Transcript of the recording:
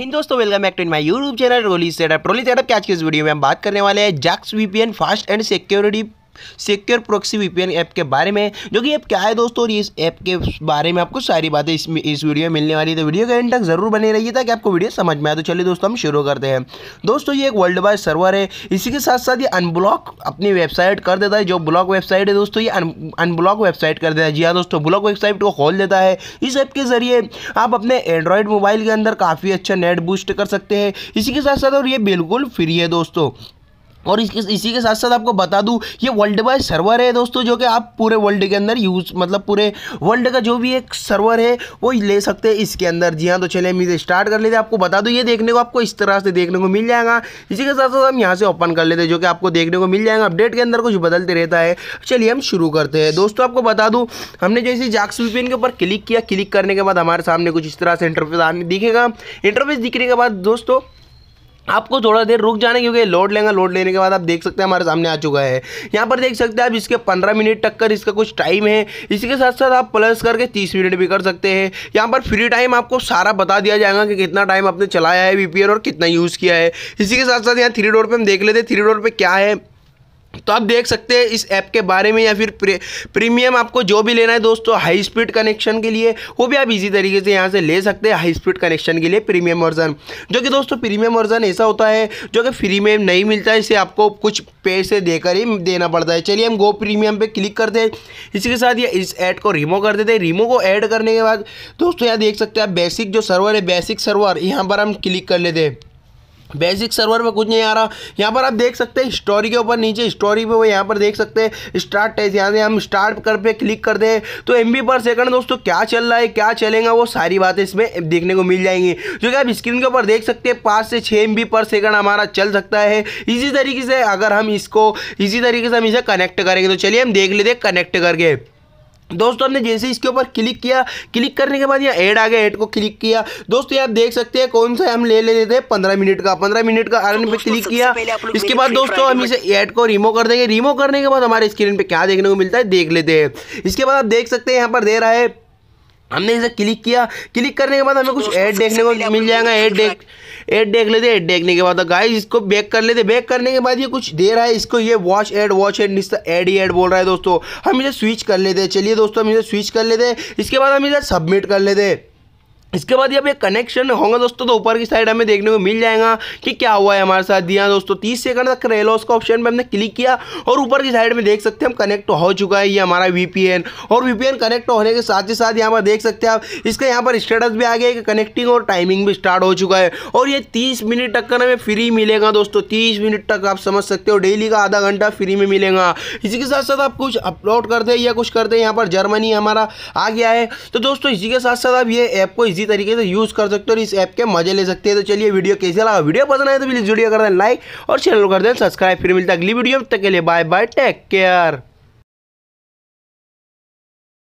हिंद दोस्तों welcome back to in my YouTube channel Roli setup Roli setup के आज के इस वीडियो में हम बात करने वाले हैं Jax VPN fast and security secure proxy VPN app के बारे में जो कि ऐप क्या है दोस्तों और इस ऐप के बारे में आपको सारी बातें इस, इस वीडियो में मिलने वाली तो वीडियो के एंड तक जरूर बने रहिए ताकि आपको वीडियो समझ में आए तो चलिए दोस्तों हम शुरू करते हैं दोस्तों ये एक वर्ल्ड वाइड सर्वर है इसी के साथ साथ ये अनब्लॉक अपनी वेबसाइट कर देता है जो ब्लॉक वेबसाइट है दोस्तों ये अनब्लॉक वेबसाइट कर देता है जी हाँ दोस्तों ब्लॉक वेबसाइट को खोल देता है इस ऐप के जरिए आप अपने एंड्रॉयड मोबाइल के अंदर काफ़ी अच्छा नेट बूस्ट कर सकते हैं इसी के साथ साथ और ये बिल्कुल फ्री है दोस्तों और इस, इसी के साथ साथ आपको बता दूं ये वर्ल्ड वाइड सर्वर है दोस्तों जो कि आप पूरे वर्ल्ड के अंदर यूज़ मतलब पूरे वर्ल्ड का जो भी एक सर्वर है वो ले सकते हैं इसके अंदर जी हाँ तो चले हम इसे स्टार्ट कर लेते हैं आपको बता दूं ये देखने को आपको इस तरह से देखने को मिल जाएगा इसी के साथ साथ हम यहाँ से ओपन कर लेते हैं जो कि आपको देखने को मिल जाएगा अपडेट के अंदर कुछ बदलते रहता है चलिए हम शुरू करते हैं दोस्तों आपको बता दूँ हमने जैसे जाक्स वीपीएन के ऊपर क्लिक किया क्लिक करने के बाद हमारे सामने कुछ इस तरह से इंटरफेस आने दिखेगा इंटरफेस दिखने के बाद दोस्तों आपको थोड़ा देर रुक जाना क्योंकि लोड लेंगे लोड लेने के बाद आप देख सकते हैं हमारे सामने आ चुका है यहाँ पर देख सकते हैं आप इसके पंद्रह मिनट तक कर इसका कुछ टाइम है इसी के साथ साथ आप प्लस करके तीस मिनट भी कर सकते हैं यहाँ पर फ्री टाइम आपको सारा बता दिया जाएगा कि कितना टाइम आपने चलाया है वी और कितना यूज़ किया है इसी के साथ साथ यहाँ थ्री डोर पर हम देख लेते हैं थ्री डोर पर क्या है तो आप देख सकते हैं इस ऐप के बारे में या फिर प्रे, प्रीमियम आपको जो भी लेना है दोस्तों हाई स्पीड कनेक्शन के लिए वो भी आप इजी तरीके से यहाँ से ले सकते हैं हाई स्पीड कनेक्शन के लिए प्रीमियम वर्जन जो कि दोस्तों प्रीमियम वर्जन ऐसा होता है जो कि फ्री में नहीं मिलता है इसे आपको कुछ पैसे देकर ही देना पड़ता है चलिए हम गो प्रीमियम पर क्लिक करते हैं इसी के साथ ये इस ऐड को रिमो कर देते हैं रिमो को ऐड करने के बाद दोस्तों यहाँ देख सकते हैं आप बेसिक जो सर्वर है बेसिक सर्वर यहाँ पर हम क्लिक कर लेते हैं बेसिक सर्वर में कुछ नहीं आ रहा यहाँ पर आप देख सकते हैं स्टोरी के ऊपर नीचे स्टोरी पे वो यहाँ पर देख सकते हैं स्टार्ट टेस्ट यहाँ से हम स्टार्ट कर पे क्लिक कर दें तो एम पर सेकंड दोस्तों क्या चल रहा है क्या चलेगा वो सारी बातें इसमें देखने को मिल जाएंगी जो कि आप स्क्रीन के ऊपर देख सकते हैं पाँच से छः एम पर सेकंड हमारा चल सकता है इसी तरीके से अगर हम इसको इसी तरीके से हम इसे कनेक्ट करेंगे तो चलिए हम देख लेते कनेक्ट करके दोस्तों हमने जैसे इसके ऊपर क्लिक किया क्लिक करने के बाद यहाँ ऐड आ गया ऐड को क्लिक किया दोस्तों यहाँ देख सकते हैं कौन सा हम ले लेते हैं पंद्रह मिनट का पंद्रह मिनट का आरन पे क्लिक किया इसके बाद दोस्तों हम इसे ऐड को रिमूव कर देंगे रिमूव करने के बाद हमारे स्क्रीन पे क्या देखने को मिलता है देख लेते हैं इसके बाद आप देख सकते हैं यहाँ पर दे रहा है हमने इसे क्लिक किया क्लिक करने के बाद हमें तो कुछ ऐड देखने को मिल जाएगा ऐड देख ऐड देख लेते ऐड देखने के बाद गाइस तो इसको बैक कर लेते बैक करने के बाद ये कुछ दे रहा है इसको ये वॉच ऐड वॉच ऐड निश्चित ऐड ही ऐड बोल रहा है दोस्तों हम इसे स्विच कर लेते चलिए दोस्तों हम इसे स्विच कर लेते इसके बाद हम इसे सबमिट कर लेते इसके बाद ये कनेक्शन होगा दोस्तों तो ऊपर की साइड हमें देखने को मिल जाएगा कि क्या हुआ है हमारे साथ दिया दोस्तों 30 सेकंड तक लो उसका ऑप्शन पे हमने क्लिक किया और ऊपर की साइड में देख सकते हैं हम कनेक्ट हो चुका है ये हमारा वीपीएन और वीपीएन कनेक्ट होने के साथ ही साथ यहाँ पर देख सकते हैं आप इसका यहाँ पर स्टेटस भी आ गया कि कनेक्टिंग और टाइमिंग भी स्टार्ट हो चुका है और ये तीस मिनट तक का हमें फ्री मिलेगा दोस्तों तीस मिनट तक आप समझ सकते हो डेली का आधा घंटा फ्री में मिलेगा इसी के साथ साथ आप कुछ अपलोड करते हैं या कुछ करते हैं यहाँ पर जर्मनी हमारा आ गया है तो दोस्तों इसी के साथ साथ आप ये ऐप को इजी तरीके से यूज़ कर सकते हो और इस ऐप के मजे ले सकते हैं तो चलिए वीडियो कैसे लगा वीडियो पसंद आए तो प्लीज़ वीडियो कर दें लाइक और चैनल कर दें सब्सक्राइब फिर मिलता है अगली वीडियो तक के लिए बाय बाय टेक केयर